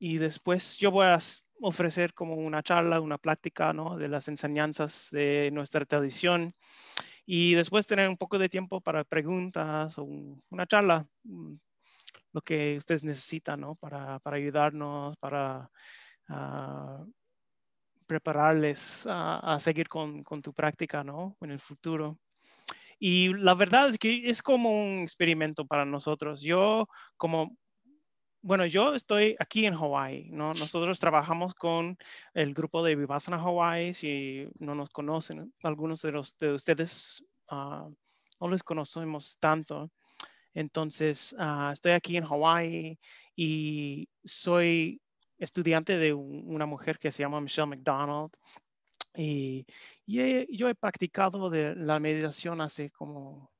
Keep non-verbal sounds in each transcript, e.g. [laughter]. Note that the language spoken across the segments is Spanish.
y después yo voy a ofrecer como una charla, una plática ¿no? de las enseñanzas de nuestra tradición y después tener un poco de tiempo para preguntas o una charla, mm, lo que ustedes necesitan ¿no? para, para, ayudarnos, para ah, prepararles a, a seguir con, con, tu práctica ¿no? en el futuro. Y la verdad es que es como un experimento para nosotros. Yo, como bueno, yo estoy aquí en Hawaii, Nosotros trabajamos con el grupo de Vivasana Hawaii, si no nos conocen, algunos de, los, de ustedes ah, no los conocemos tanto. Entonces, ah, estoy aquí en Hawaii y soy estudiante de una mujer que se llama Michelle McDonald. Y, yo he practicado de la meditación hace como,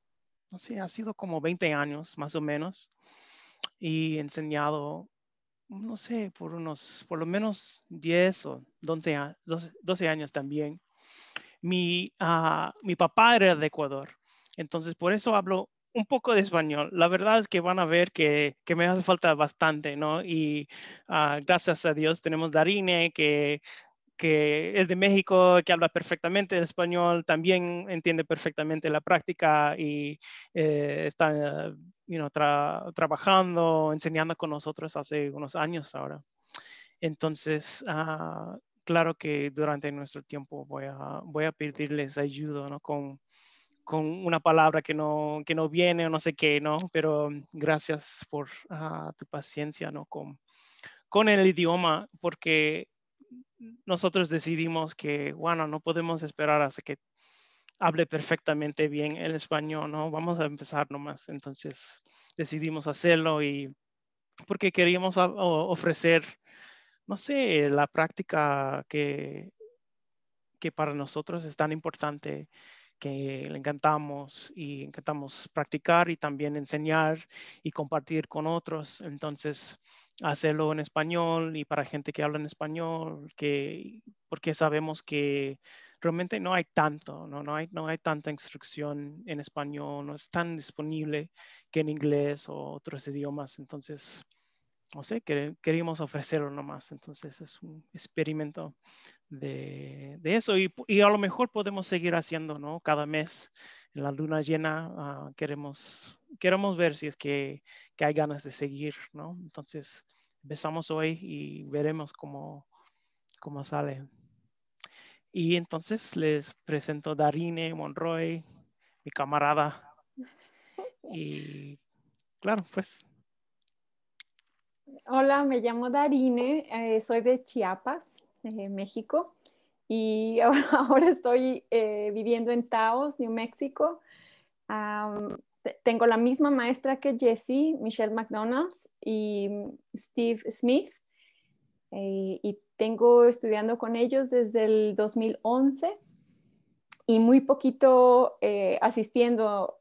no sé, ha sido como 20 años más o menos y enseñado, no sé, por unos, por lo menos 10 o 12, 12 años también. Mi, ah, mi papá era de Ecuador, entonces por eso hablo un poco de español. La verdad es que van a ver que, que me hace falta bastante, ¿no? Y ah, gracias a Dios tenemos Darine, que que es de México, que habla perfectamente el español, también entiende perfectamente la práctica y eh, está trabajando, enseñando con nosotros hace unos años ahora. Entonces, ah, claro que durante nuestro tiempo voy a, voy a pedirles ayuda ¿no? con, con, una palabra que no, que no viene o no sé qué, ¿no? pero gracias por ah, tu paciencia ¿no? con, con el idioma, porque nosotros decidimos que, bueno, no podemos esperar hasta que hable perfectamente bien el español, ¿no? Vamos a empezar nomás. Entonces decidimos hacerlo y porque queríamos ofrecer, no sé, la práctica que, que para nosotros es tan importante, que le encantamos y encantamos practicar y también enseñar y compartir con otros. Entonces hacerlo en español y para gente que habla en español, que, porque sabemos que realmente no hay tanto, no, no, hay, no hay tanta instrucción en español, no es tan disponible que en inglés o otros idiomas. Entonces, no sé, queríamos ofrecerlo nomás. Entonces, es un experimento de, de eso y, a lo mejor podemos seguir haciendo, ¿no? Cada mes en la luna llena ah, queremos, queremos ver si es que que hay ganas de seguir, ¿no? Entonces, empezamos hoy y veremos cómo, cómo sale. Y entonces les presento Darine Monroy, mi camarada. Y claro, pues. Hola, me llamo Darine, eh, soy de Chiapas, eh, México, y [laughs] ahora, estoy eh, viviendo en Taos, New México tengo la misma maestra que Jesse, Michelle McDonald's y mm, Steve Smith. Eh, y tengo estudiando con ellos desde el 2011 y muy poquito eh, asistiendo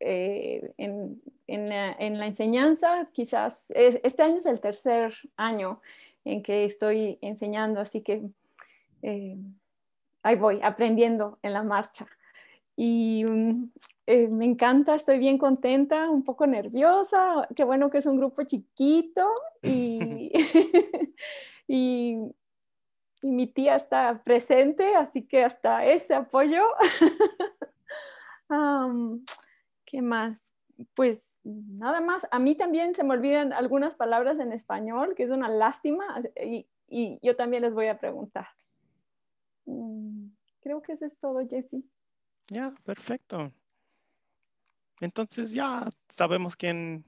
eh, en, la, enseñanza. Quizás este año es el tercer año en que estoy enseñando, así que ahí voy, aprendiendo en la marcha y mm, eh, me encanta, estoy bien contenta, un poco nerviosa, qué bueno que es un grupo chiquito y, [laughs] [laughs] y, mi tía está presente, así que hasta ese apoyo. [laughs] ¿Qué más? Pues nada más, a mí también se me olvidan algunas palabras en español, que es una lástima, y, yo también les voy a preguntar. Mm, creo que eso es todo, Jessie. Ya, perfecto. Entonces ya sabemos quién,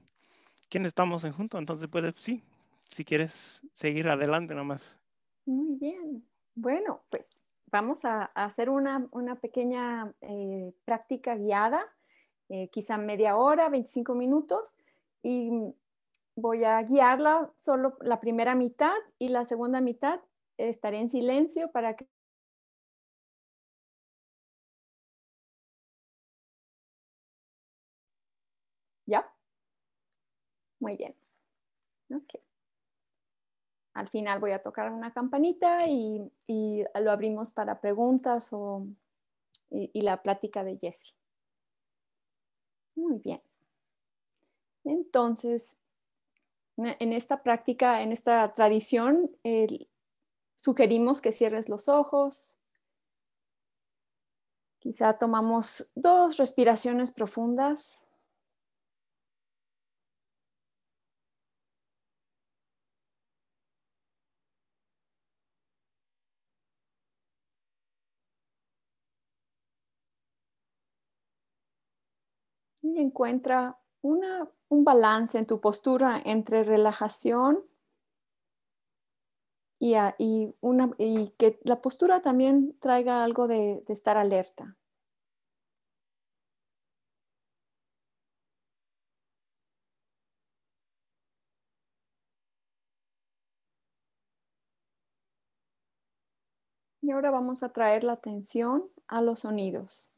quién estamos en junto, entonces puedes, sí, si quieres seguir adelante nomás. Muy bien. Bueno, pues vamos a, hacer una, pequeña eh, práctica guiada, eh, quizá media hora, 25 minutos, y voy a guiarla solo la primera mitad y la segunda mitad estaré en silencio para que Muy bien. Al final voy a tocar una campanita y, lo abrimos para preguntas y, la plática de Jessie. Muy bien. Entonces, en esta práctica, en esta tradición, sugerimos que cierres los ojos. Quizá tomamos dos respiraciones profundas. y encuentra un balance en tu postura entre relajación y, que la postura también traiga algo de estar alerta. Y ahora vamos a traer la atención a los sonidos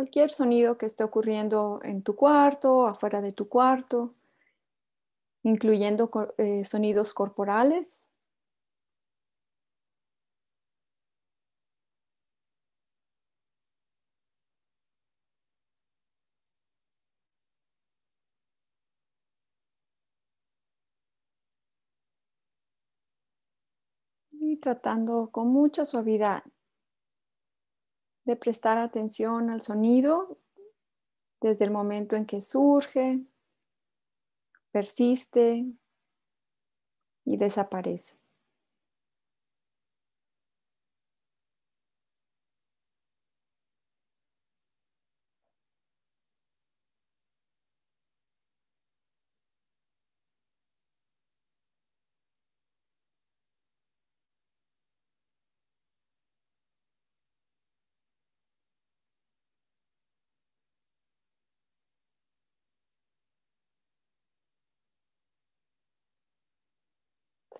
cualquier sonido que esté ocurriendo en tu cuarto, afuera de tu cuarto, incluyendo eh, sonidos corporales. Y tratando con mucha suavidad de prestar atención al sonido desde el momento en que surge, persiste y desaparece.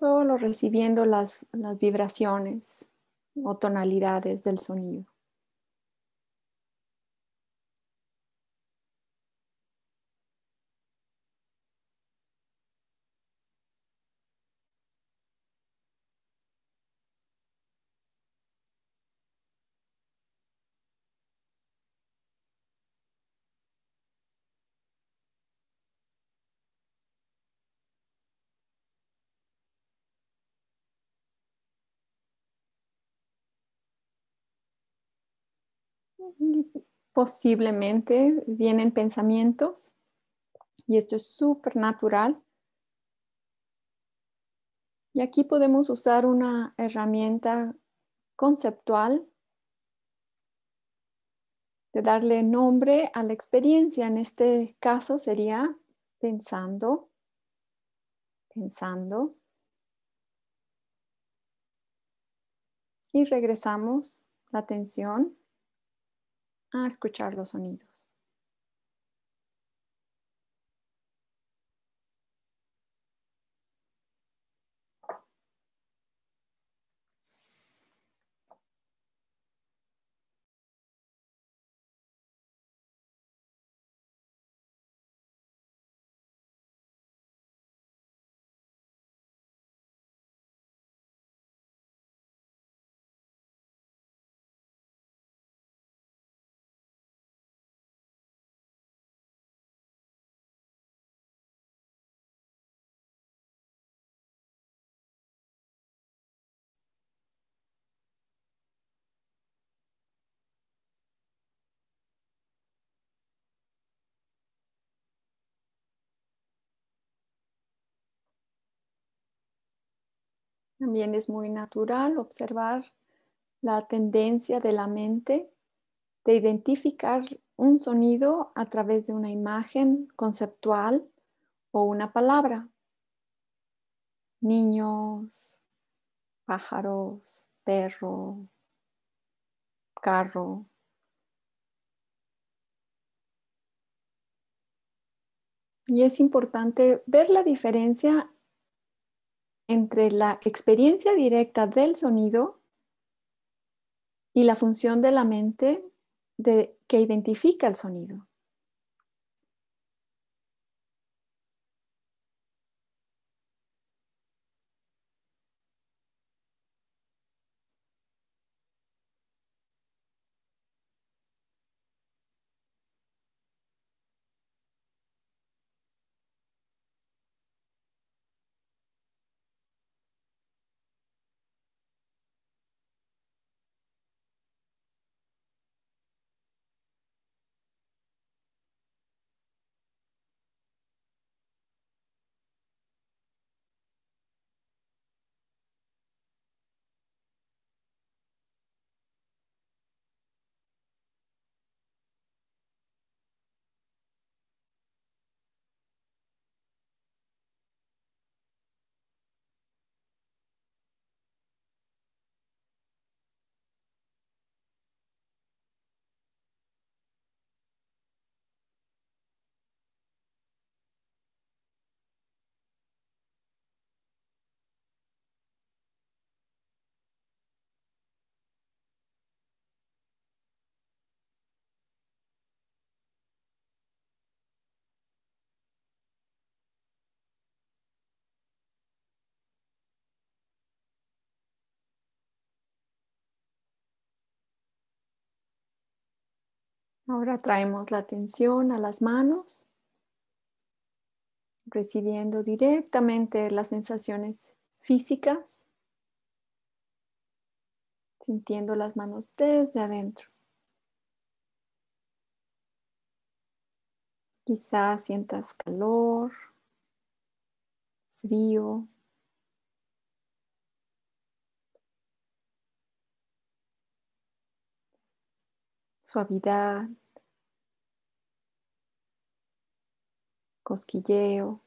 solo recibiendo las, las vibraciones o tonalidades del sonido. posiblemente vienen pensamientos y esto es súper natural. Y aquí podemos usar una herramienta conceptual de darle nombre a la experiencia. En este caso sería pensando, pensando. Y regresamos la atención a escuchar los sonidos. También es muy natural observar la tendencia de la mente de identificar un sonido a través de una imagen conceptual o una palabra. Niños, pájaros, perro, carro. Y es importante ver la diferencia entre la experiencia directa del sonido y la función de la mente de, que identifica el sonido. Ahora traemos la atención a las manos, recibiendo directamente las sensaciones físicas, sintiendo las manos desde adentro. Quizás sientas calor, frío. Suavidad. cosquilleo,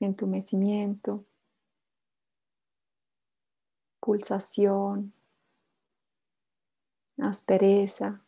entumecimiento, pulsación, aspereza.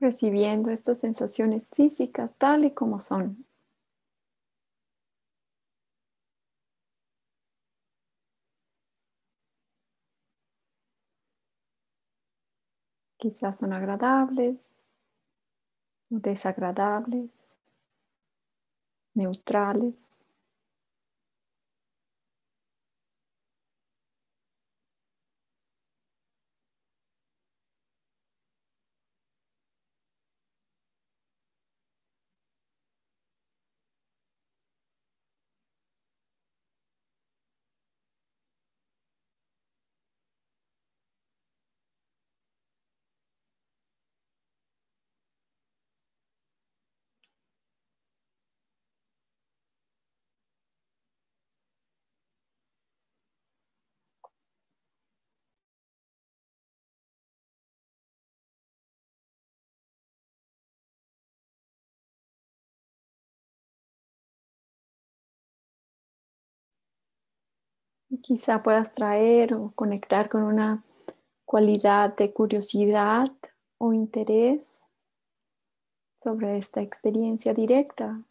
recibiendo estas sensaciones físicas tal y como son. Quizás son agradables desagradables, neutrales. Quizá puedas traer o conectar con una cualidad de curiosidad o interés sobre esta experiencia directa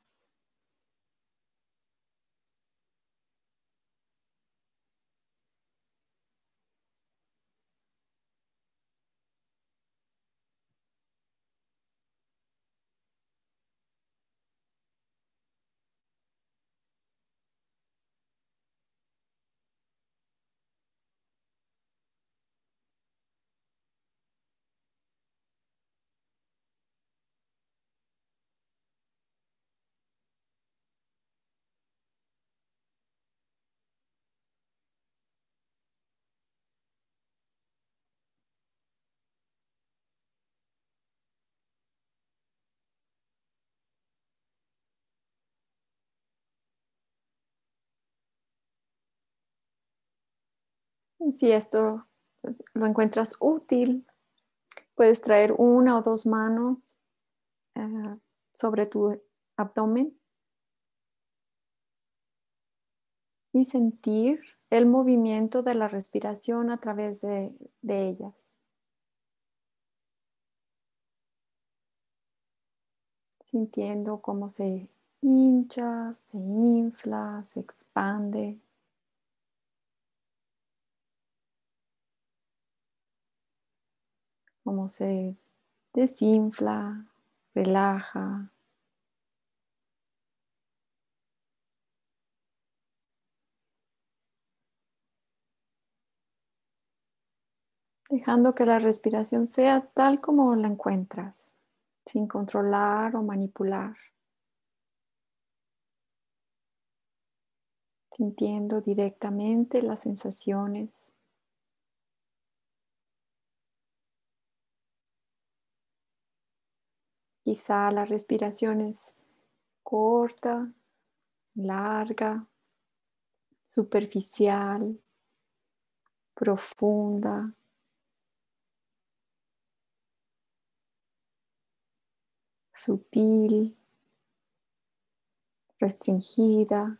Si esto pues, lo encuentras útil, puedes traer una o dos manos eh, sobre tu abdomen y sentir el movimiento de la respiración a través de ellas. Sintiendo cómo se hincha, se infla, se expande. cómo se desinfla, relaja. Dejando que la respiración sea tal como la encuentras, sin controlar o manipular. Sintiendo directamente las sensaciones Quizá la respiración es corta, larga, superficial, profunda. sutil, restringida.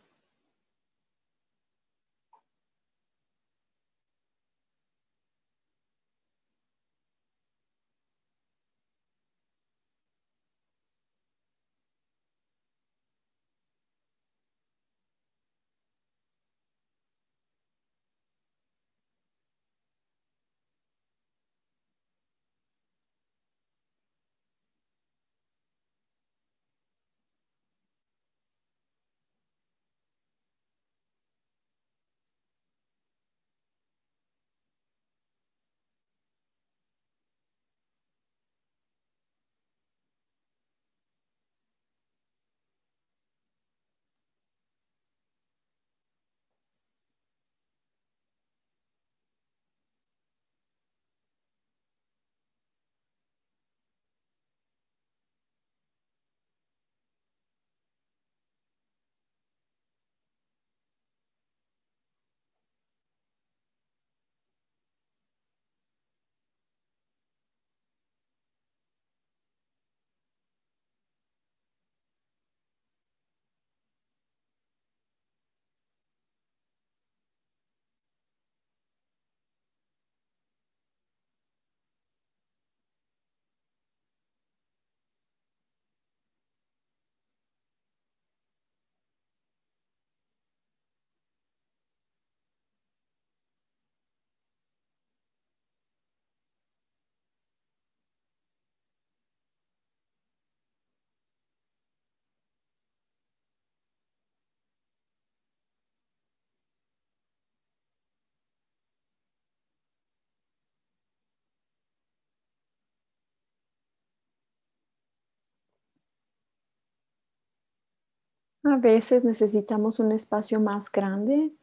A veces necesitamos un espacio más grande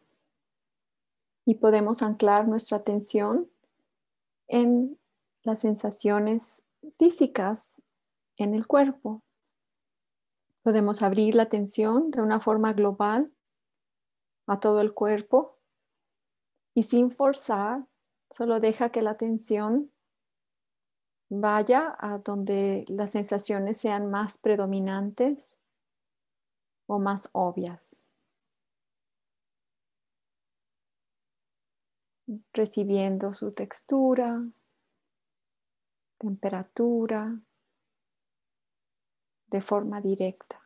y podemos anclar nuestra atención en las sensaciones físicas en el cuerpo. Podemos abrir la atención de una forma global a todo el cuerpo y sin forzar, solo deja que la atención vaya a donde las sensaciones sean más predominantes más obvias. Recibiendo su textura, temperatura, de forma directa.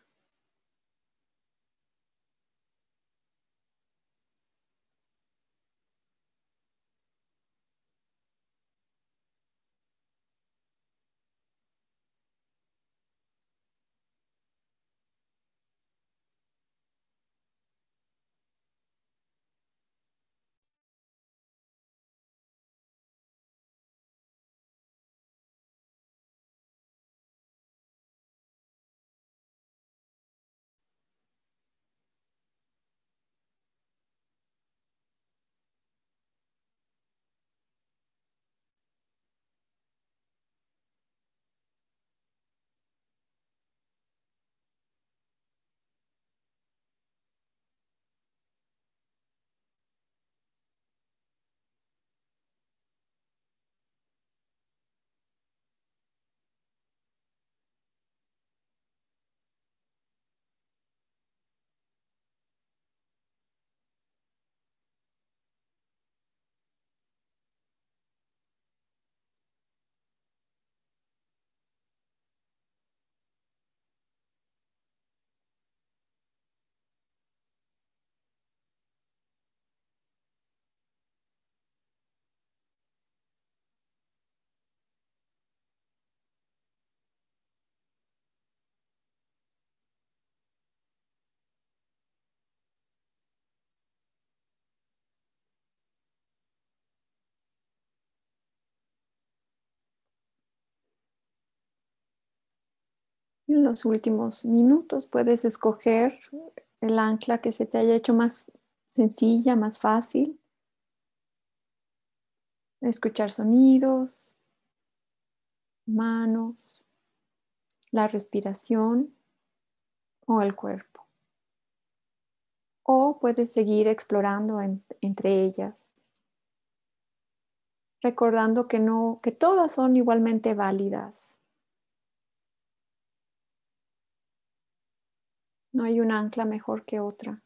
en los últimos minutos puedes escoger el ancla que se te haya hecho más sencilla, más fácil. Escuchar sonidos, manos, la respiración o el cuerpo. O puedes seguir explorando entre ellas, recordando que, no, que todas son igualmente válidas No hay una ancla mejor que otra.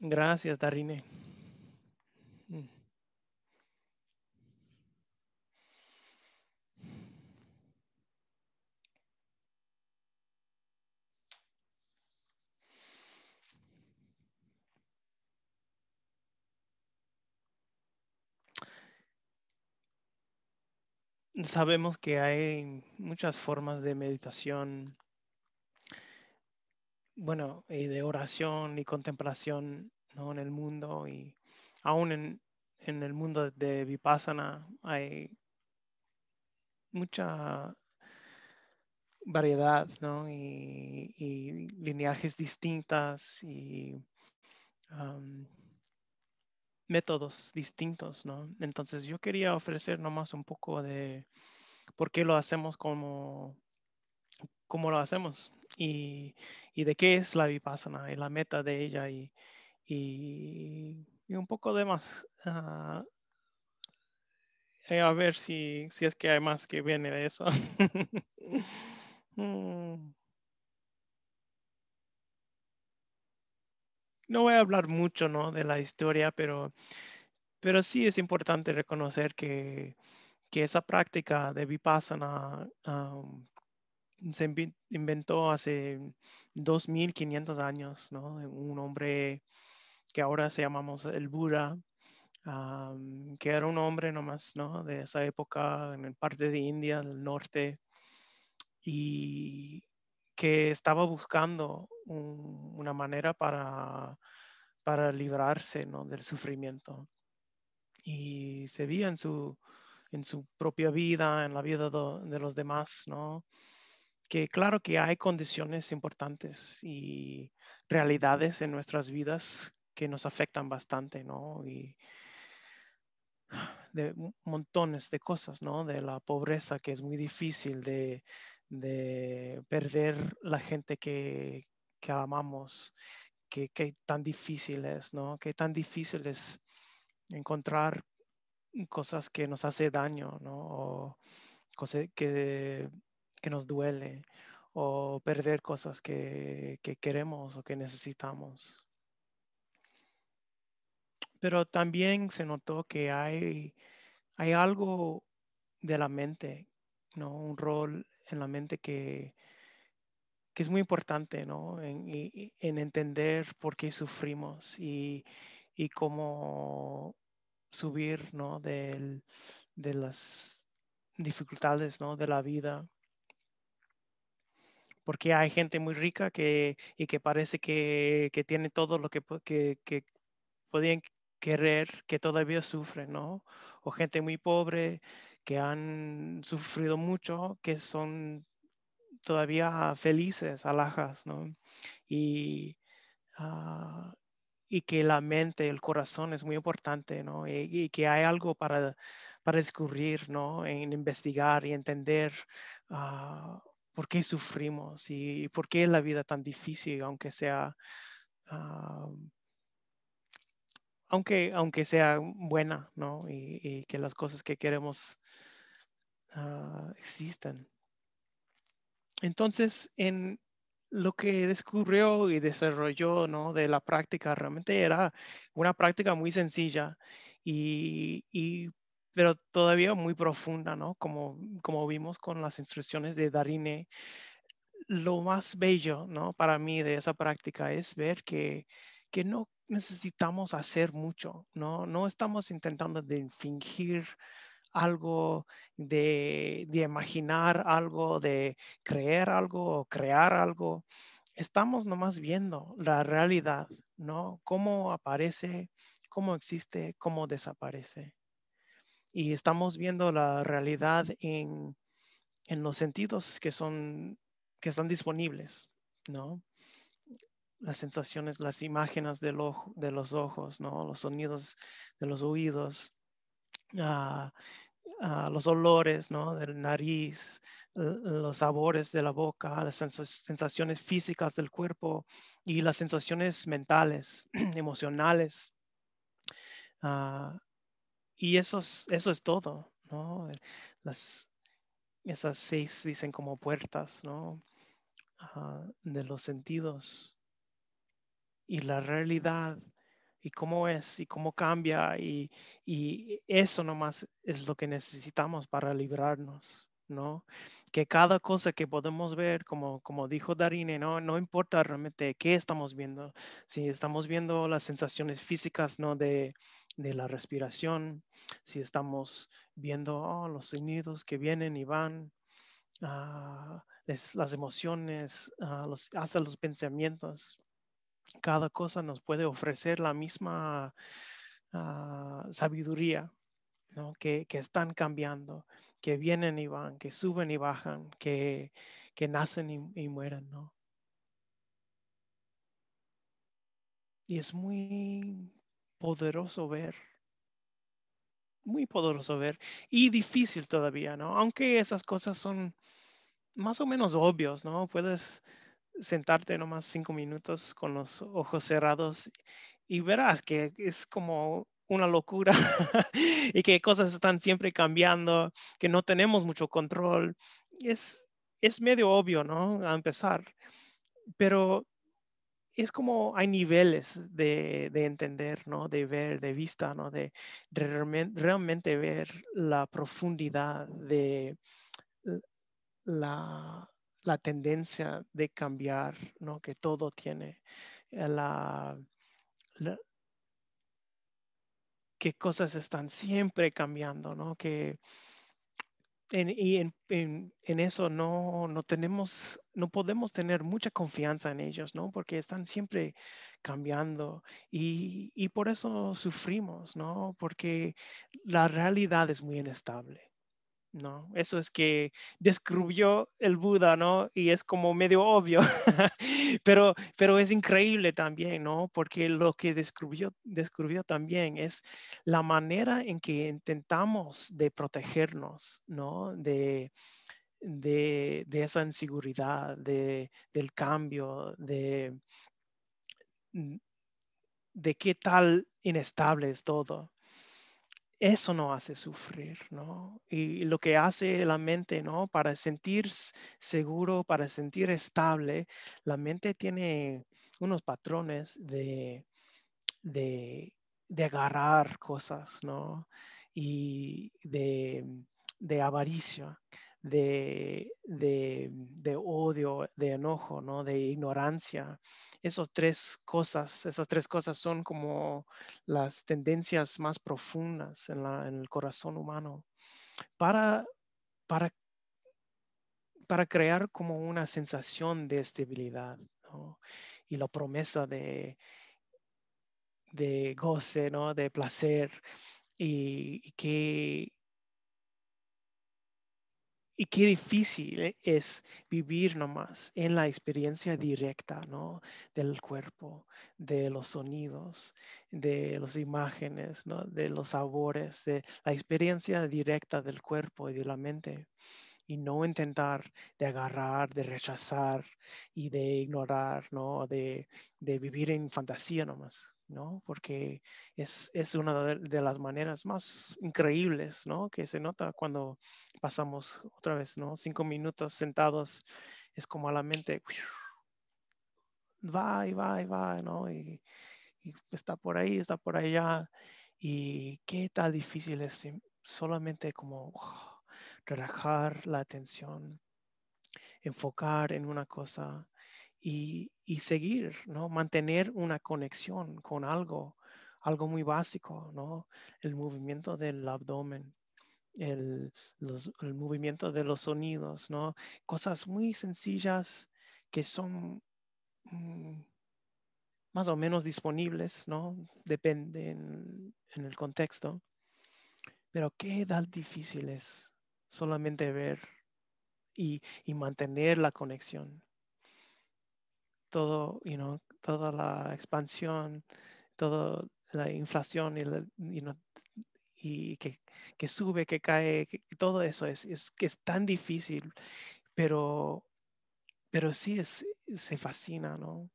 Gracias, Darine. Mm. Sabemos que hay muchas formas de meditación bueno, y de oración y contemplación ¿no? en el mundo y aún en, en el mundo de Vipassana hay mucha variedad ¿no? y, lineajes distintas y métodos distintos. ¿no? Entonces yo quería ofrecer nomás un poco de por qué lo hacemos como cómo lo hacemos y, de qué es la vipassana y la meta de ella y, y, un poco de más. Ah, eh, a ver si, si es que hay más que viene de eso. [laughs] Mm. no voy a hablar mucho ¿no? de la historia, pero, pero sí es importante reconocer que, esa práctica de vipassana se inventó hace 2500 años, ¿no? Un hombre que ahora se llamamos el Buda, que era un hombre nomás, ¿no? De esa época en parte de India, del norte, y que estaba buscando una manera para, librarse, ¿no? Del sufrimiento. Y se veía en su, en su propia vida, en la vida de los demás, ¿no? que claro que hay condiciones importantes y realidades en nuestras vidas que nos afectan bastante, ¿no? Y de montones de cosas, ¿no? De la pobreza que es muy difícil, de, perder la gente que, amamos, que, que, tan difícil es, ¿no? Que tan difícil es encontrar cosas que nos hace daño, ¿no? O cosas que que nos duele o perder cosas que, queremos o que necesitamos. Pero también se notó que hay, hay algo de la mente, ¿no? un rol en la mente que, es muy importante en, entender por qué sufrimos y, cómo subir ¿no? de las dificultades ¿no? de la vida porque hay gente muy rica que, y que parece que, que tiene todo lo que, que, que podían querer, que todavía sufren, ¿no? O gente muy pobre que han sufrido mucho, que son todavía felices, alhajas, ¿no? Y, ah, y que la mente, el corazón es muy importante, ¿no? E, y, que hay algo para, para descubrir, ¿no? En investigar y entender ah, por qué sufrimos y por qué es la vida tan difícil, aunque sea, aunque, aunque sea buena, ¿no? Y, que las cosas que queremos existen ah, existan. Entonces, en lo que descubrió y desarrolló ¿no? de la práctica realmente era una práctica muy sencilla y, y pero todavía muy profunda, ¿no? Como, como vimos con las instrucciones de Darine, lo más bello, ¿no? Para mí de esa práctica es ver que, que no necesitamos hacer mucho, ¿no? No estamos intentando de fingir algo, de, de imaginar algo, de creer algo o crear algo. Estamos nomás viendo la realidad, ¿no? Cómo aparece, cómo existe, cómo desaparece y estamos viendo la realidad en, los sentidos que son que están disponibles, ¿no? Las sensaciones, las imágenes del ojo, de los ojos, ¿no? Los sonidos de los oídos, ah, ah, los olores, ¿no? Del nariz, los sabores de la boca, las sensaciones físicas del cuerpo y las sensaciones mentales, [clears throat] emocionales. Ah, y eso es, eso es todo, ¿no? Eh, las, esas seis dicen como puertas, ¿no? de los sentidos y la realidad y cómo es y cómo cambia y, y eso nomás es lo que necesitamos para librarnos, ¿no? Que cada cosa que podemos ver, como, como dijo Darine, ¿no? no importa realmente qué estamos viendo, si estamos viendo las sensaciones físicas, ¿no? De, de la respiración, si estamos viendo oh, los sonidos que vienen y van, ah, las emociones, ah, los, hasta los pensamientos. Cada cosa nos puede ofrecer la misma ah, sabiduría que, están cambiando, que vienen y van, que suben y bajan, que, nacen y, mueren. ¿no? Y es muy poderoso ver. Muy poderoso ver. Y difícil todavía, ¿no? Aunque esas cosas son más o menos obvios, ¿no? Puedes sentarte nomás cinco minutos con los ojos cerrados y verás que es como una locura [laughs] y que cosas están siempre cambiando, que no tenemos mucho control. Es, es medio obvio, ¿no? A empezar. Pero es como hay niveles de, entender, ¿no? De ver, de vista, ¿no? De, realmente, ver la profundidad de la, tendencia de cambiar, ¿no? Que todo tiene. Eh, la, que cosas están siempre cambiando, ¿no? Que en, y en, eso no, no tenemos, no podemos tener mucha confianza en ellos, ¿no? Porque están siempre cambiando y, y por eso sufrimos, ¿no? Porque la realidad es muy inestable. ¿no? Eso es que descubrió el Buda, ¿no? Y es como medio obvio [laughs] [laughs] pero, pero es increíble también, ¿no? Porque lo que descubrió, descubrió también es la manera en que intentamos de protegernos, ¿no? De, esa inseguridad, de, del cambio, de, de qué tal inestable es todo eso no hace sufrir, ¿no? Y lo que hace la mente, ¿no? Para sentir seguro, para sentir estable, la mente tiene unos patrones de, de, de agarrar cosas, ¿no? Y de, de avaricia de, odio, de enojo, ¿no? de ignorancia. Esas tres cosas, esas tres cosas son como las tendencias más profundas en, el corazón humano para, para, para crear como una sensación de estabilidad y la promesa de, de goce, ¿no? de placer y que y qué difícil es vivir nomás en la experiencia directa, ¿no? Del cuerpo, de los sonidos, de las imágenes, De los sabores, de la experiencia directa del cuerpo y de la mente. Y no intentar de agarrar, de rechazar y de ignorar, ¿no? De, de vivir en fantasía nomás. ¿no? Porque es, una de, las maneras más increíbles, Que se nota cuando pasamos otra vez, ¿no? Cinco minutos sentados, es como a la mente va y va y va, ¿no? Y, está por ahí, está por allá. Y qué tan difícil es solamente como relajar la atención, enfocar en una cosa y, seguir, ¿no? Mantener una conexión con algo, algo muy básico, ¿no? El movimiento del abdomen, el, movimiento de los sonidos, ¿no? Cosas muy sencillas que son mm, más o menos disponibles, ¿no? Depende en, el contexto. Pero qué edad difícil es solamente ver y mantener la conexión todo, toda la expansión, toda la inflación y, y que, sube, que cae, todo eso es, que es tan difícil, pero, pero sí se fascina, ¿no?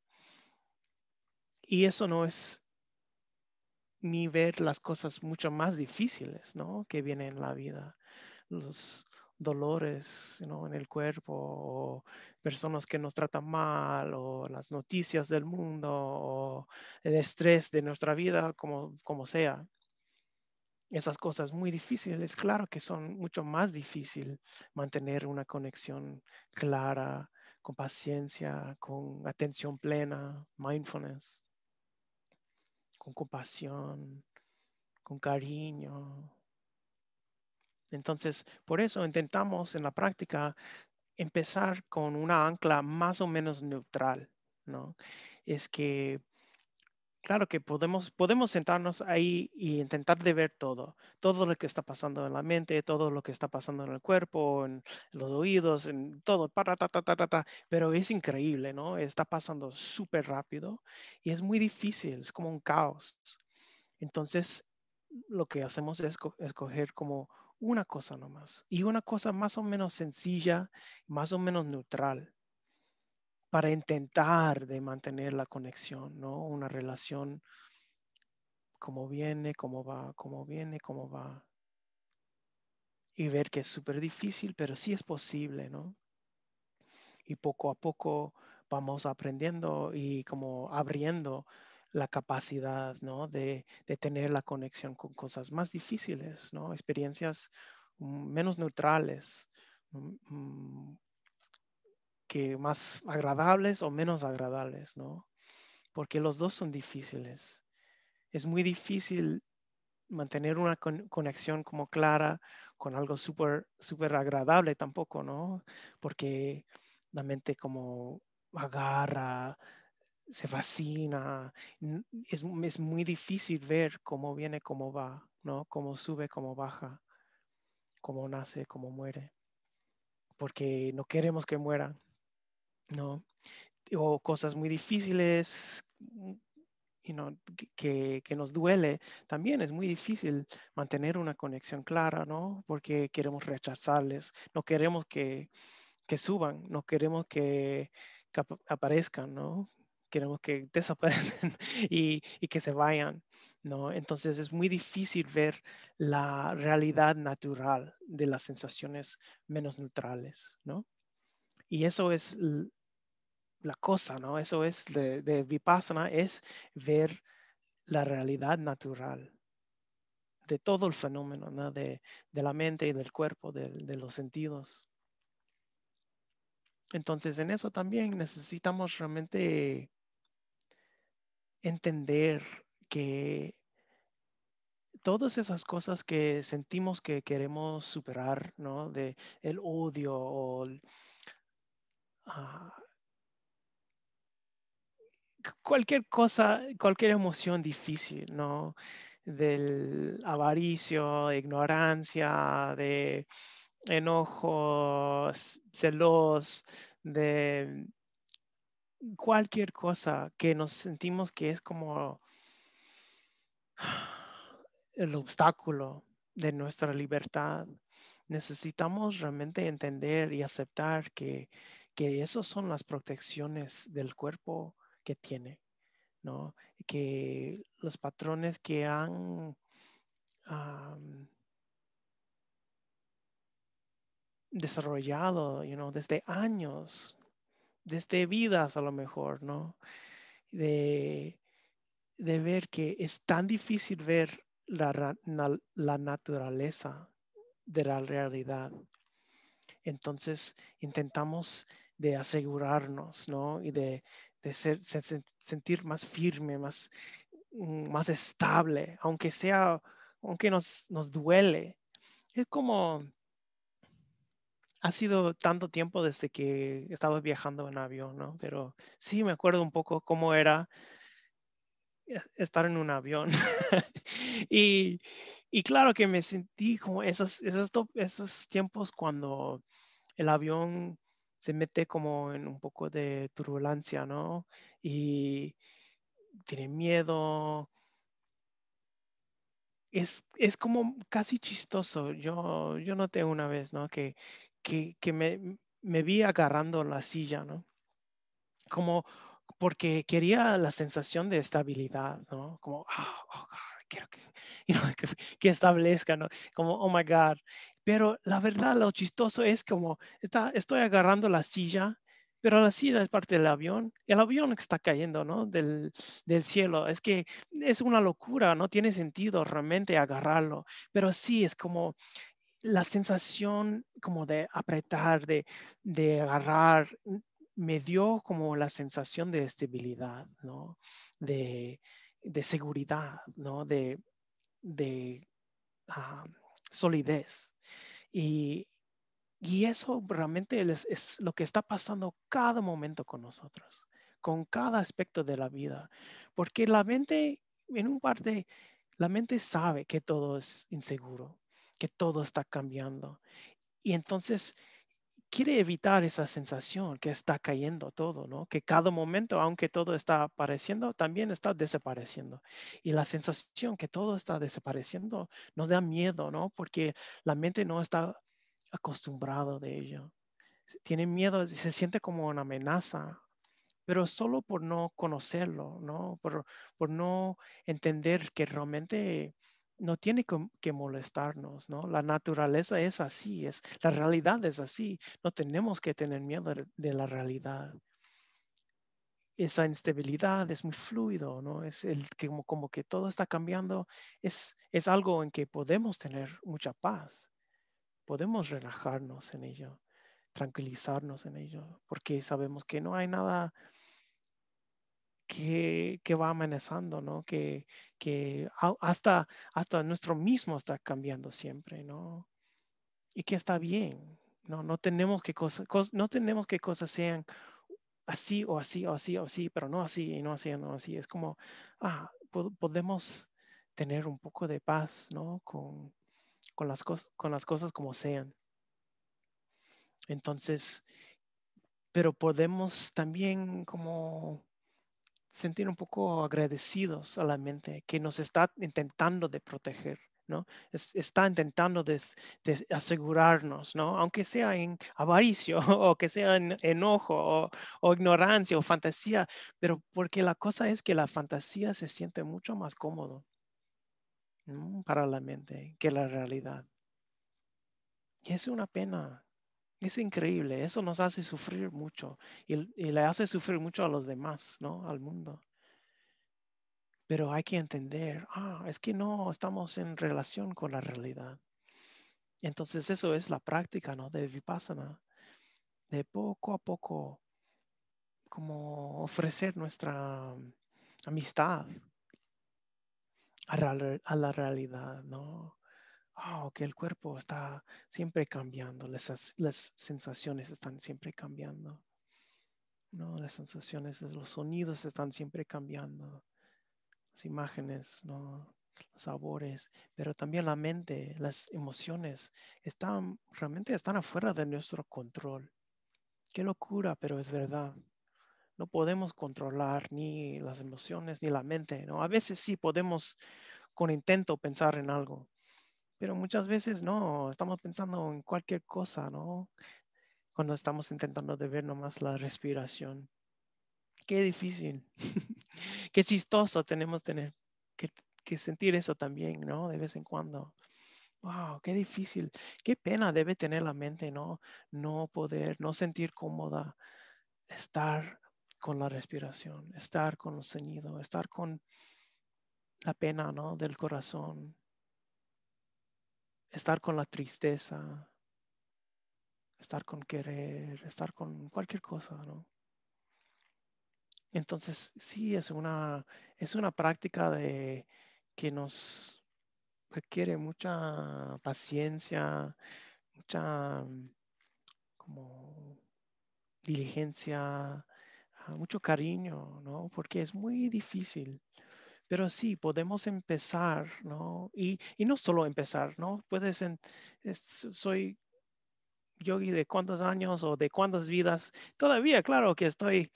Y eso no es ni ver las cosas mucho más difíciles, ¿no? Que vienen en la vida, los dolores en el cuerpo, o personas que nos tratan mal o las noticias del mundo o el estrés de nuestra vida, como, como sea. Esas cosas muy difíciles, claro que son mucho más difícil mantener una conexión clara, con paciencia, con atención plena, mindfulness, con compasión, con cariño. Entonces, por eso intentamos en la práctica empezar con una ancla más o menos neutral, ¿no? Es que, claro que podemos, podemos sentarnos ahí y intentar de ver todo, todo lo que está pasando en la mente, todo lo que está pasando en el cuerpo, en los oídos, en todo, ta, ta, pero es increíble, ¿no? Está pasando súper rápido y es muy difícil, es como un caos. Entonces, lo que hacemos es escoger como una cosa nomás y una cosa más o menos sencilla, más o menos neutral para intentar de mantener la conexión, ¿no? Una relación como viene, cómo va, como viene, cómo va. Y ver que es súper difícil, pero sí es posible, ¿no? Y poco a poco vamos aprendiendo y como abriendo la capacidad, ¿no? De, tener la conexión con cosas más difíciles, ¿no? Experiencias mm, menos neutrales, mm, mm, que más agradables o menos agradables, ¿no? Porque los dos son difíciles. Es muy difícil mantener una conexión como clara con algo súper super agradable tampoco, ¿no? Porque la mente como agarra, se fascina. Es, muy difícil ver cómo viene, cómo va, ¿no? Cómo sube, cómo baja, cómo nace, cómo muere. Porque no queremos que muera, ¿no? O cosas muy difíciles, mm, que, nos duele. También es muy difícil mantener una conexión clara, ¿no? Porque queremos rechazarles, no queremos que, suban, no queremos que, que aparezcan, ¿no? queremos que desaparezcan [laughs] y, que se vayan, ¿no? Entonces es muy difícil ver la realidad natural de las sensaciones menos neutrales, ¿no? Y eso es la cosa, ¿no? Eso es de, de Vipassana, es ver la realidad natural de todo el fenómeno, ¿no? de, la mente y del cuerpo, de los sentidos. Entonces, en eso también necesitamos realmente entender que todas esas cosas que sentimos que queremos superar, ¿no? De el odio o ah, cualquier cosa, cualquier emoción difícil, ¿no? Del avaricio, ignorancia, de enojo, celos, de cualquier cosa que nos sentimos que es como el obstáculo de nuestra libertad, necesitamos realmente entender y aceptar que, que esas son las protecciones del cuerpo que tiene, ¿no? Que los patrones que han... desarrollado desde años desde este, vidas a lo mejor, ¿no? De, ver que es tan difícil ver la, naturaleza de la realidad. Entonces intentamos de asegurarnos, ¿no? Y de, sentir más firme, mm, más, estable, aunque sea, aunque nos, nos duele. Es como ha sido tanto tiempo desde que estaba viajando en avión, ¿no? Pero sí me acuerdo un poco cómo era e-, estar en un avión. [laughs] y, y, claro que me sentí como esos, esos, esos tiempos cuando el avión se mete como en un poco de turbulencia, ¿no? Y tiene miedo. Es, es como casi chistoso. Yo, yo noté una vez, ¿no? Que que, me, vi agarrando la silla, ¿no? Como porque quería la sensación de estabilidad, ¿no? Como, oh, oh God, quiero [laughs] que, establezca, ¿no? Como, oh my God. Pero la verdad, lo chistoso es como, está, estoy agarrando la silla pero la silla es parte del avión. El avión está cayendo, ¿no? del, cielo. Es que es una locura, no tiene sentido realmente agarrarlo, pero sí es como la sensación como de apretar, de, de agarrar, mm, me dio como la sensación de estabilidad, ¿no? De, de seguridad, ¿no? De, de ah, solidez. Y, y, eso realmente es, es, lo que está pasando cada momento con nosotros, con cada aspecto de la vida. Porque la mente, en un parte, la mente sabe que todo es inseguro todo está cambiando. Y entonces quiere evitar esa sensación que está cayendo todo, ¿no? Que cada momento, aunque todo está apareciendo, también está desapareciendo. Y la sensación que todo está desapareciendo nos da miedo, ¿no? Porque la mente no está acostumbrada de ello. Tiene miedo, se siente como una amenaza, pero solo por no conocerlo, ¿no? Por, por no entender que realmente no tiene que molestarnos, ¿no? La naturaleza es así, es, la realidad es así, no tenemos que tener miedo de, la realidad. Esa instabilidad es muy fluido, ¿no? Es el, como, como que todo está cambiando, es, es algo en que podemos tener mucha paz, podemos relajarnos en ello, tranquilizarnos en ello, porque sabemos que no hay nada que, va amenazando, ¿no? Que, que hasta, hasta nuestro mismo está cambiando siempre, ¿no? Y que está bien, ¿no? No tenemos que cosas, no tenemos que cosas sean así o así o así o así, pero no así y no así o no así. Es como, ah, podemos tener un poco de paz, ¿no? Con, con las, con las cosas como sean. Entonces, pero podemos también como sentir un poco agradecidos a la mente que nos está intentando de proteger, ¿no? está intentando de, asegurarnos, ¿no? Aunque sea en avaricio [laughs] o que sea en enojo o, ignorancia o fantasía, pero porque la cosa es que la fantasía se siente mucho más cómodo para la mente que la realidad. Y es una pena es increíble, eso nos hace sufrir mucho y, le hace sufrir mucho a los demás, ¿no? Al mundo. Pero hay que entender, ah, es que no estamos en relación con la realidad. Entonces eso es la práctica, ¿no? De vipassana, de poco a poco, como ofrecer nuestra mm, amistad a la realidad, ¿no? que ah, el cuerpo está siempre cambiando, las, sensaciones están siempre cambiando. ¿no? Las sensaciones, los sonidos están siempre cambiando, las imágenes, los sabores, pero también la mente, las emociones, están, realmente están afuera de nuestro control. Qué locura, pero es verdad. No podemos controlar ni las emociones ni la mente, ¿no? A veces sí podemos con intento pensar en algo, pero muchas veces no, estamos pensando en cualquier cosa, ¿no? Cuando estamos intentando de ver nomás la respiración. Qué difícil, [laughs] qué chistoso tenemos tener que, sentir eso también, ¿no? De vez en cuando. Wow, qué difícil, qué pena debe tener la mente, ¿no? No poder, no sentir cómoda, estar con la respiración, estar con los ceñido, estar con la pena, ¿no? Del corazón, estar con la tristeza, estar con querer, estar con cualquier cosa, ¿no? Entonces, sí, es una, es una práctica de, que nos requiere mucha paciencia, mucha mm, diligencia, ah, mucho cariño, ¿no? Porque es muy difícil pero sí, podemos empezar, ¿no? Y, no solo empezar, ¿no? Puedes, soy yogi de cuántos años o de cuántas vidas. Todavía, claro que estoy,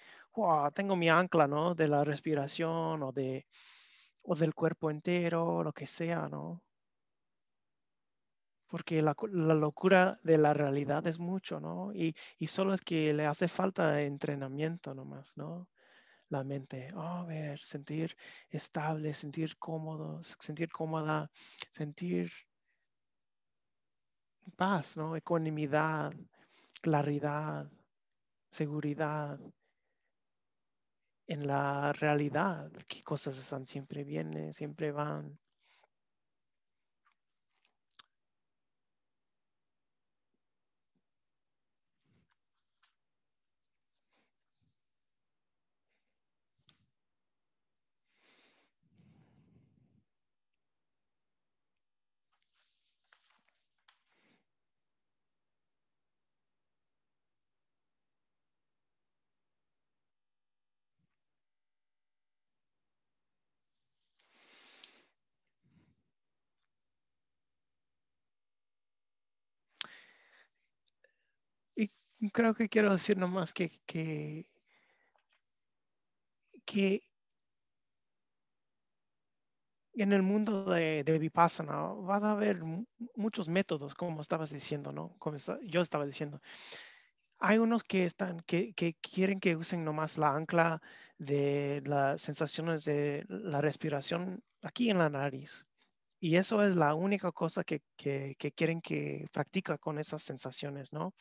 tengo mi ancla, ¿no? De la respiración o, de, o del cuerpo entero, lo que sea, ¿no? Porque la, locura de la realidad es mucho, ¿no? Y, y, solo es que le hace falta entrenamiento nomás, ¿no? la mente. Oh, a ver, sentir estable, sentir cómodo, sentir cómoda, sentir paz, ¿no? Ecuanimidad, claridad, seguridad en la realidad, que cosas están siempre bien, eh, siempre van. creo que quiero decir nomás que, que, en el mundo de, de Vipassana va a haber muchos métodos, como estabas diciendo, ¿no? Como yo estaba diciendo. Hay unos que, están, que quieren que usen nomás la ancla de las sensaciones de la respiración aquí en la nariz. Y eso es la única cosa que, quieren que practica con esas sensaciones, ¿no?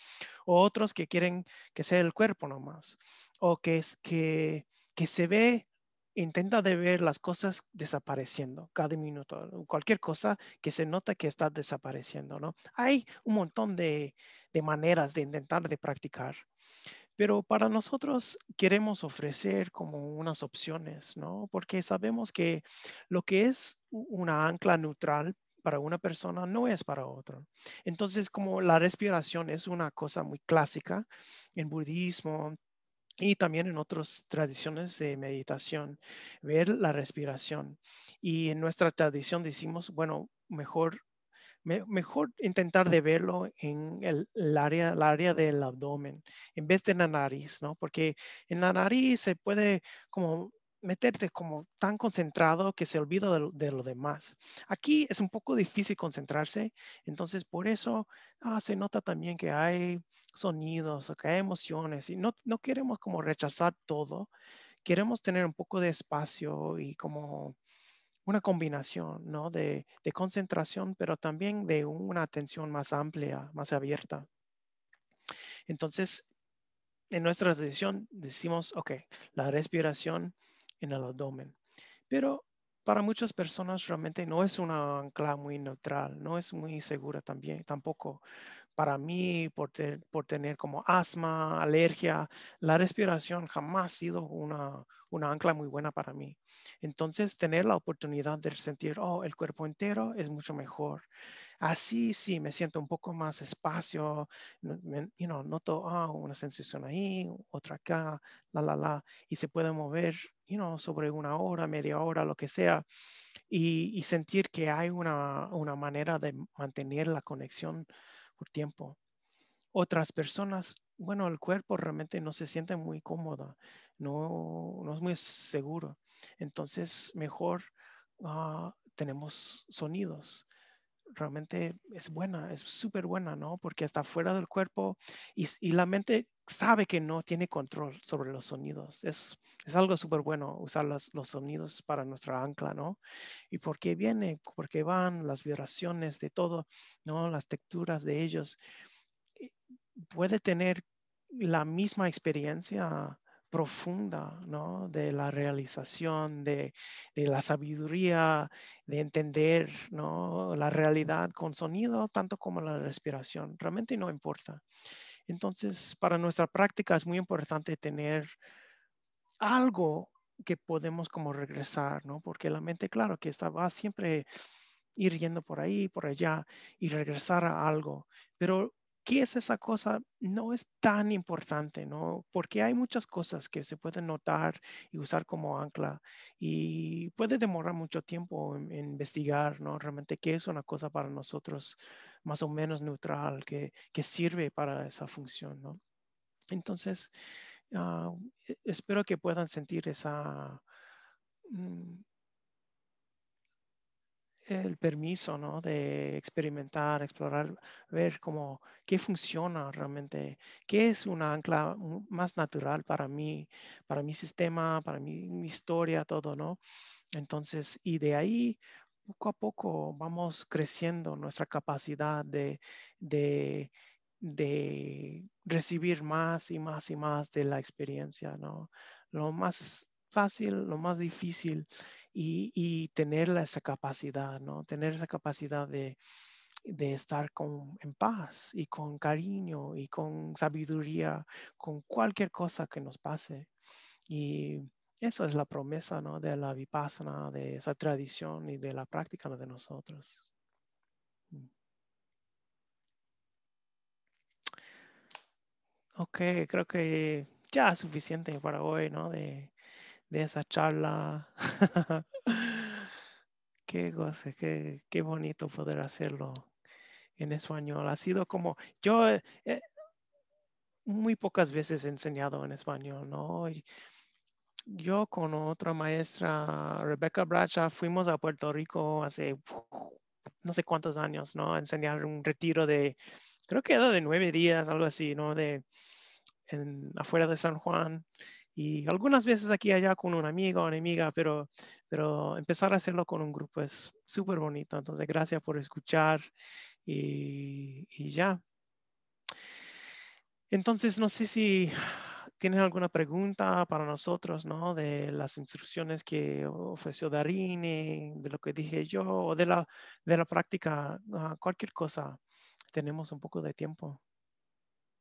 O otros que quieren que sea el cuerpo nomás, o que, es, que, que se ve, intenta de ver las cosas desapareciendo cada minuto, cualquier cosa que se nota que está desapareciendo, ¿no? Hay un montón de, de maneras de intentar de practicar. Pero para nosotros queremos ofrecer como unas opciones, ¿no? Porque sabemos que lo que es una ancla neutral para una persona no es para otro. Entonces, como la respiración es una cosa muy clásica en budismo, y también en otras tradiciones de meditación, ver la respiración. Y en nuestra tradición decimos, bueno, mejor mejor intentar de verlo en el, área, área del abdomen en vez de en la nariz, ¿no? Porque en la nariz se puede como meterte como tan concentrado que se olvida de, lo demás. Aquí es un poco difícil concentrarse, entonces por eso ah, se nota también que hay sonidos o que hay emociones y no, no queremos como rechazar todo, queremos tener un poco de espacio y como una combinación ¿no? de, concentración, pero también de una atención más amplia, más abierta. Entonces, en nuestra decisión decimos, ok, la respiración en el abdomen. Pero para muchas personas realmente no es una ancla muy neutral, no es muy segura también, tampoco, para mí, por, tener como asma, alergia, la respiración jamás ha sido una, una ancla muy buena para mí. Entonces, tener la oportunidad de sentir, oh, el cuerpo entero es mucho mejor. Así sí, me siento un poco más espacio, noto ah, una sensación ahí, otra acá, la, la, la, y se puede mover you know, sobre una hora, media hora, lo que sea, y, y sentir que hay una, una manera de mantener la conexión por tiempo. Otras personas, bueno, el cuerpo realmente no se siente muy cómodo, no, no es muy seguro. Entonces, mejor ah, tenemos sonidos. Realmente es buena, es súper buena, ¿no? Porque está fuera del cuerpo y, y, la mente sabe que no tiene control sobre los sonidos. Es, es algo súper bueno usar los, sonidos para nuestra ancla, ¿no? Y por qué viene, por qué van, las vibraciones de todo, ¿no? Las texturas de ellos. Eh, puede tener la misma experiencia profunda, ¿no? De la realización, de, de, la sabiduría, de entender, ¿no? La realidad con sonido, tanto como la respiración. Realmente no importa. Entonces, para nuestra práctica es muy importante tener algo que podemos como regresar, ¿no? Porque la mente, claro, que va siempre ir yendo por ahí, por allá y regresar a algo. Pero qué es esa cosa no es tan importante, ¿no? Porque hay muchas cosas que se pueden notar y usar como ancla y puede demorar mucho tiempo en, investigar, ¿no? Realmente qué es una cosa para nosotros más o menos neutral, que, que sirve para esa función, ¿no? Entonces, Ah, e, espero que puedan sentir esa mm, el permiso de experimentar, explorar, ver cómo qué funciona realmente, qué es una ancla más natural para mí, para mi sistema, para mi, historia, todo, ¿no? Entonces, y de ahí poco a poco vamos creciendo nuestra capacidad de de recibir más y más y más de la experiencia, ¿no? Lo más fácil, lo más difícil y, tener esa capacidad, ¿no? Tener esa capacidad de, estar con, en paz y con cariño y con sabiduría, con cualquier cosa que nos pase. Y esa es la promesa ¿no? de la vipassana, de esa tradición y de la práctica de nosotros. Ok, creo que ya es suficiente para hoy, ¿no? De, de esa charla. [laughs] qué goce, qué, qué, bonito poder hacerlo en español. Ha sido como, yo muy pocas veces he enseñado en español, ¿no? yo con otra maestra, Rebecca Bracha, fuimos a Puerto Rico hace no sé cuántos años, ¿no? A enseñar un retiro de creo que era de nueve días, algo así, ¿no? De en, afuera de San Juan y algunas veces aquí y allá con un amigo o una amiga, pero, pero empezar a hacerlo con un grupo es súper bonito. Entonces, gracias por escuchar y, y ya. Entonces, no sé si tienen alguna pregunta para nosotros, ¿no? De las instrucciones que ofreció Darine, de lo que dije yo, o de la, de la práctica, ah, cualquier cosa tenemos un poco de tiempo.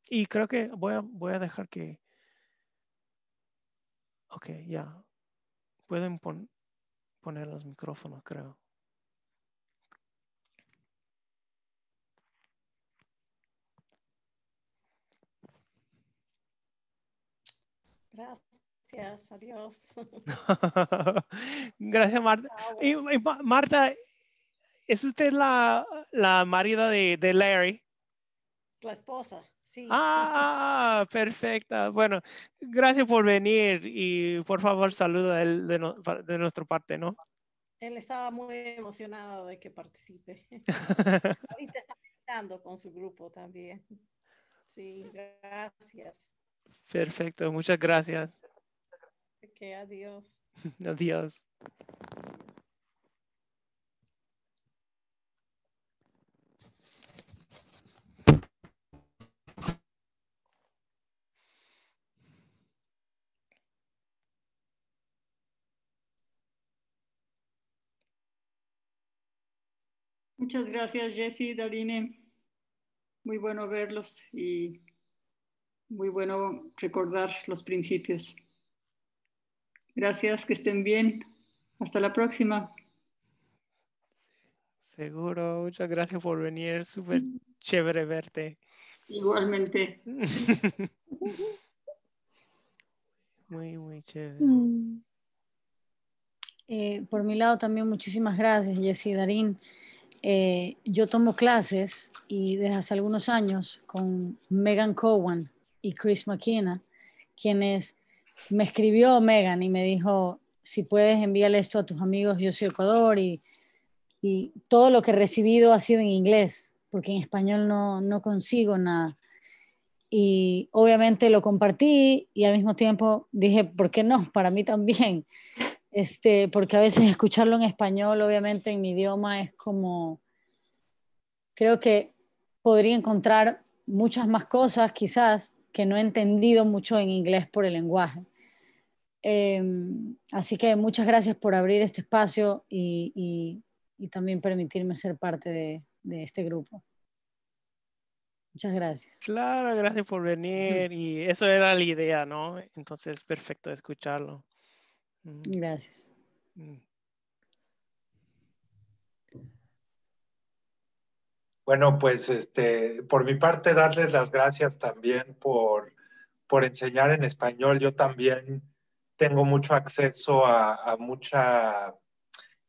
Y creo que voy a, voy a dejar que... Ok, ya. Pueden poner los micrófonos, creo. Gracias, adiós. [laughs] Gracias, Marta. y Marta, ¿Es usted la, la marida de, Larry? La esposa, sí. Ah, perfecta. Bueno, gracias por venir y por favor saluda él de, nuestra parte, ¿no? Él estaba muy emocionado de que participe. [laughs] Ahorita está pintando con su grupo también. Sí, gracias. Perfecto, muchas gracias. Que adiós. [laughs] adiós. Muchas gracias, Jessy, Darine. Muy bueno verlos y muy bueno recordar los principios. Gracias, que estén bien. Hasta la próxima. Seguro, muchas gracias por venir. Súper chévere verte. Igualmente. [laughs] muy, muy chévere. Mm. Eh, por mi lado también muchísimas gracias, Jessy Darín. Eh, yo tomo clases y desde hace algunos años con Megan Cowan y Chris McKenna, quienes me escribió Megan y me dijo, si puedes envíale esto a tus amigos, yo soy Ecuador y, todo lo que he recibido ha sido en inglés, porque en español no consigo nada. Y obviamente lo compartí y al mismo tiempo dije, ¿por qué no? Para mí también. Este, porque a veces [laughs] escucharlo en español, obviamente en mi idioma, es como, creo que podría encontrar muchas más cosas quizás que no he entendido mucho en inglés por el lenguaje. Em, así que muchas gracias por abrir este espacio y, también permitirme ser parte de, de, este grupo. Muchas gracias. Claro, gracias por venir y eso era la idea, ¿no? Entonces, perfecto escucharlo. Mm. Gracias. Mm. Bueno, pues este, por mi parte, darles las gracias también por, enseñar en español. Yo también tengo mucho acceso a, mucha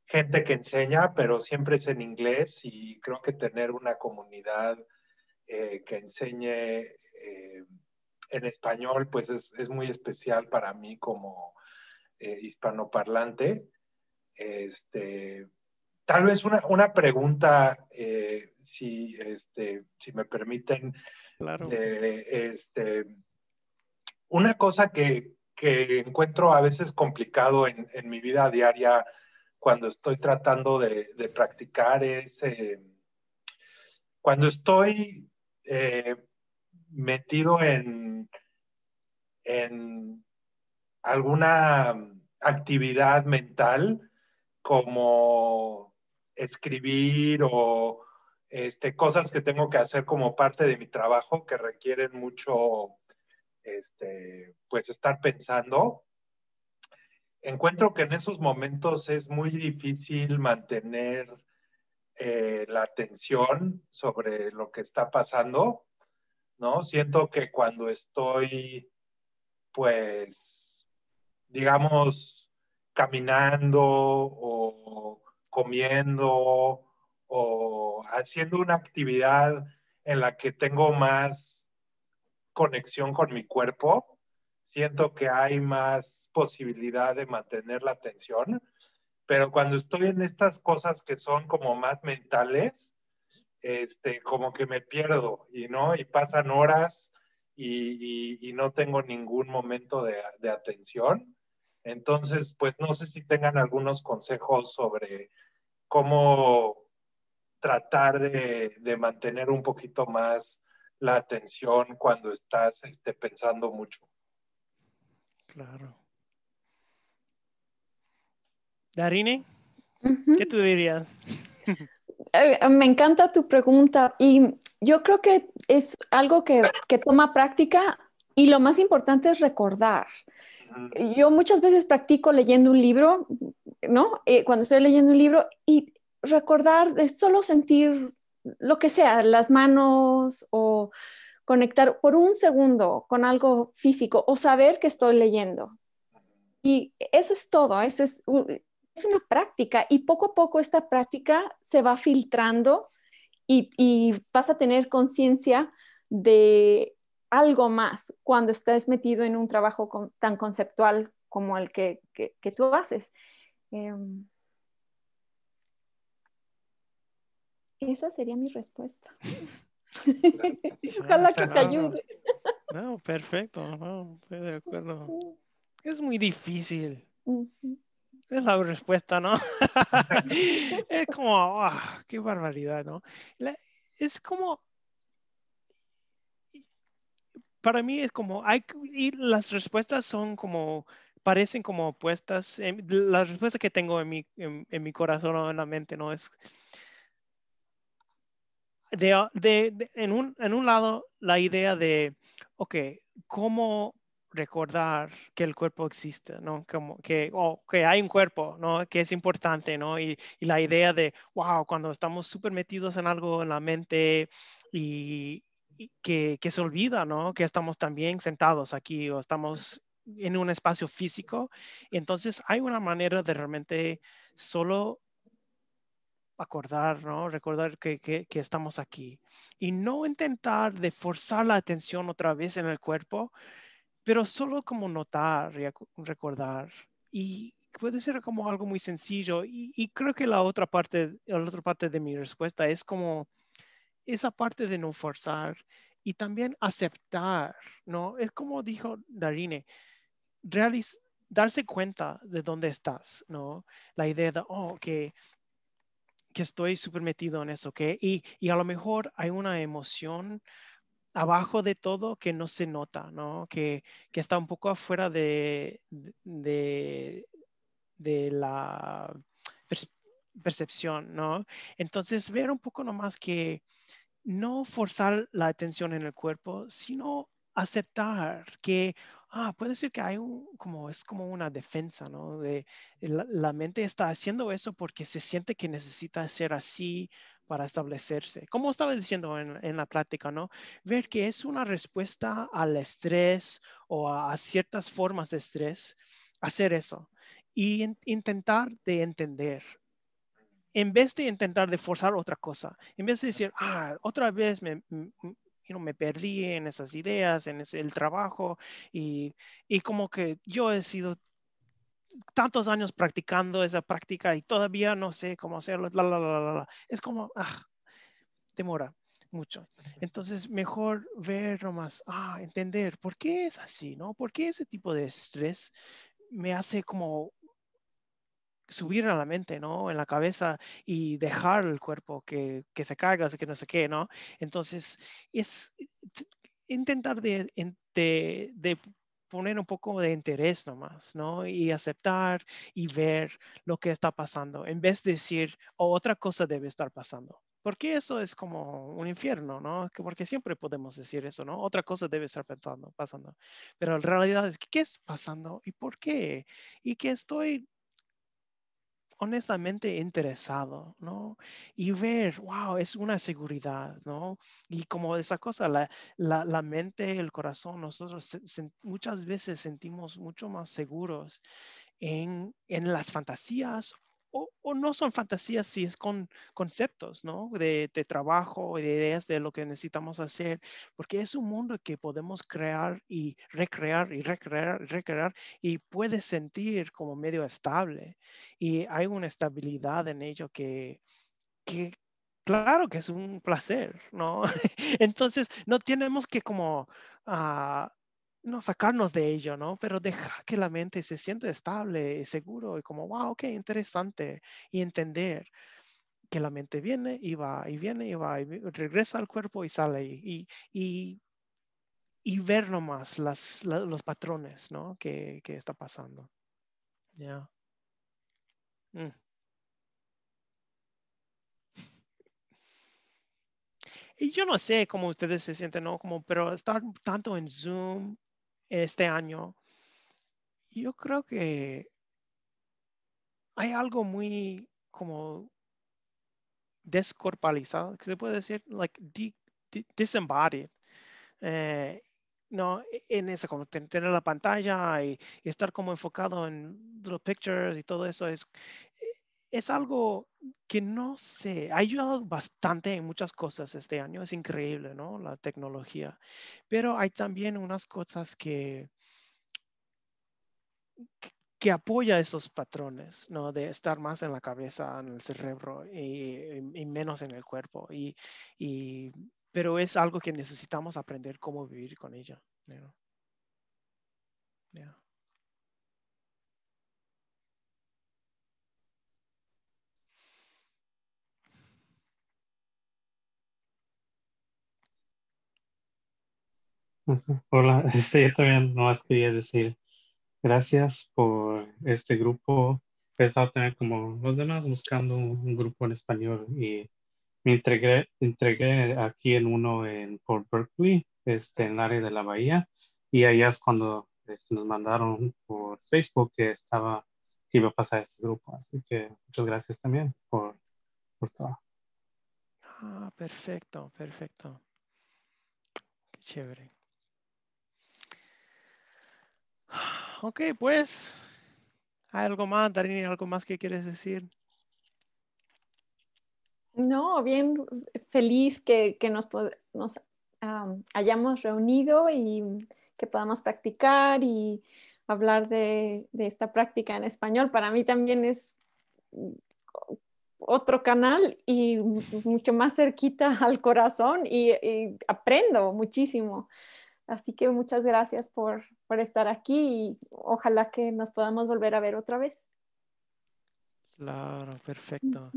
gente que enseña, pero siempre es en inglés y creo que tener una comunidad eh, que enseñe eh, en español, pues es, es, muy especial para mí como, eh, hispanoparlante. Este, tal vez una, pregunta, eh, si, este, si me permiten. Claro. Eh, este, una cosa que, encuentro a veces complicado en, mi vida diaria cuando estoy tratando de, de practicar es cuando estoy metido en, en alguna mm, actividad mental como escribir o este, cosas que tengo que hacer como parte de mi trabajo que requieren mucho, este, pues estar pensando. Encuentro que en esos momentos es muy difícil mantener eh, la atención sobre lo que está pasando, ¿no? Siento que cuando estoy, pues, digamos, caminando o comiendo o haciendo una actividad en la que tengo más conexión con mi cuerpo, siento que hay más posibilidad de mantener la atención, pero cuando estoy en estas cosas que son como más mentales, este, como que me pierdo y no, y pasan horas y, no tengo ningún momento de atención. Entonces, pues no sé si tengan algunos consejos sobre cómo tratar de, mantener un poquito más la atención cuando estás este, pensando mucho. Claro. Darine, ¿qué tú dirías? Eh, me encanta tu pregunta y yo creo que es algo que toma práctica y lo más importante es recordar. Eh, yo muchas veces practico leyendo un libro, ¿no? Eh, cuando estoy leyendo un libro y recordar, de solo sentir lo que sea, las manos o conectar por un segundo con algo físico o saber que estoy leyendo. Y eso es todo, es, es, una práctica y poco a poco esta práctica se va filtrando y, y vas a tener conciencia de algo más cuando estás metido en un trabajo tan conceptual como el que, tú haces. Em, esa sería mi respuesta. [laughs] Ojalá que te ayude. No, perfecto, estoy de acuerdo. Es muy difícil. Es la respuesta, ¿no? [laughs] es como, ah, qué barbaridad, ¿no? es como para mí es como, hay, y las respuestas son como, parecen como opuestas. La respuesta que tengo en mi, en, mi corazón o en la mente, ¿no? Es, ah, de, en, un, en un lado, la idea de, ok, ¿cómo recordar que el cuerpo existe, ¿no? Como que, que hay un cuerpo, ¿no? Que es importante, ¿no? Y, y la idea de, wow, cuando estamos súper metidos en algo en la mente y, que, se olvida, ¿no? Que estamos también sentados aquí o estamos en un espacio físico. Entonces hay una manera de realmente solo acordar, ¿no? Recordar que, estamos aquí y no intentar de forzar la atención otra vez en el cuerpo, pero solo como notar, y recordar. Y puede ser como algo muy sencillo. Y, y creo que la otra parte, la otra parte de mi respuesta es como esa parte de no forzar y también aceptar, ¿no? Es como dijo Darine, darse cuenta de dónde estás, ¿no? La idea de, oh, que, que estoy súper metido en eso, que, y, a lo mejor hay una emoción abajo de todo que no se nota, ¿no? Que, está un poco afuera de, la perspectiva percepción, ¿no? Entonces, ver un poco nomás que no forzar la atención en el cuerpo, sino aceptar que, ah, puede ser que hay un, como, es como una defensa, ¿no? De, eh, la, mente está haciendo eso porque se siente que necesita ser así para establecerse. Como estaba diciendo en, la práctica, ¿no? Ver que es una respuesta al estrés o a, ciertas formas de estrés, hacer eso y intentar de entender en vez de intentar de forzar otra cosa, en vez de decir, ah, otra vez me, me, me perdí en esas ideas, en el trabajo, y, como que yo he sido tantos años practicando esa práctica y todavía no sé cómo hacerlo, la, la, la, la, Es como, ah, demora mucho. Entonces, mejor ver nomás, ah, entender por qué es así, ¿no? ¿Por qué ese tipo de estrés me hace como subir a la mente, ¿no? En la cabeza y dejar el cuerpo que, que se caiga, que no sé qué, ¿no? Entonces, es eh, intentar de, poner un poco de interés nomás, ¿no? Y aceptar y ver lo que está pasando, en vez de decir, oh, otra cosa debe estar pasando. Porque eso es como un infierno, ¿no? Porque siempre podemos decir eso, ¿no? Otra cosa debe estar pensando, pasando. Pero la realidad es, ¿qué es pasando? ¿Y por qué? ¿Y qué estoy honestamente interesado, ¿no? Y ver, wow, es una seguridad, ¿no? Y como esa cosa, la, mente, el corazón, nosotros muchas veces sentimos mucho más seguros en, en las fantasías o, no son fantasías si es con conceptos, ¿no? De, trabajo trabajo, de ideas de lo que necesitamos hacer, porque es un mundo que podemos crear y recrear y recrear y recrear y puede sentir como medio estable y hay una estabilidad en ello que, claro que es un placer, ¿no? [laughs] Entonces no tenemos que como... Ah, no sacarnos de ello, ¿no? Pero deja que la mente se sienta estable y seguro y como, wow, qué interesante y entender que la mente viene y va y viene y va y regresa al cuerpo y sale y, y, y ver nomás las, los patrones, ¿no? Que, que está pasando. Ya. Mm. Y yo no sé cómo ustedes se sienten, ¿no? Como, pero estar tanto en Zoom este año, yo creo que hay algo muy como descorpalizado, que se puede decir, like disembodied. Eh, no, e, en eso, como tener la pantalla y, estar como enfocado en los pictures y todo eso, es, es algo que no sé, ha ayudado bastante en muchas cosas este año, es increíble, ¿no? La tecnología, pero hay también unas cosas que, que apoya esos patrones, ¿no? De estar más en la cabeza, en el cerebro y, menos en el cuerpo. Y, pero es algo que necesitamos aprender cómo vivir con ella. Hola, [laughs] este, yo también nomás quería decir gracias por este grupo. He estado también como los demás buscando un, grupo en español y me entregué aquí en uno en Port Berkeley, este, en el área de la bahía, y allá es cuando este, nos mandaron por Facebook que estaba, que iba a pasar este grupo. Así que muchas gracias también por, todo. Ah, perfecto, perfecto. chévere. ok, pues, ¿hay algo más, Darini, algo más que quieres decir? No, bien feliz que, nos, hayamos reunido y que podamos practicar y hablar de, esta práctica en español. Para mí también es otro canal y mucho más cerquita [laughs] al corazón y aprendo muchísimo. Así que muchas gracias por, estar aquí y ojalá que nos podamos volver a ver otra vez. Claro, perfecto.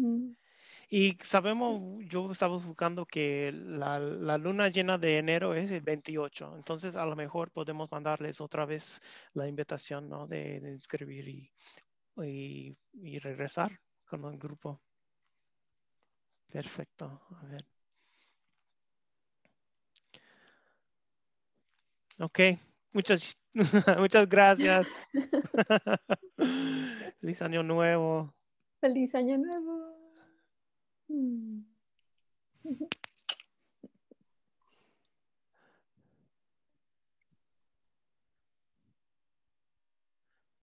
Y sabemos, yo estaba buscando que la, luna llena de enero es el 28, entonces a lo mejor podemos mandarles otra vez la invitación ¿no? de, inscribir y, y regresar con el grupo. Perfecto, a ver. Ok, muchas, [laughs] muchas gracias. [laughs] Feliz año nuevo. Feliz año nuevo. Mm. [laughs]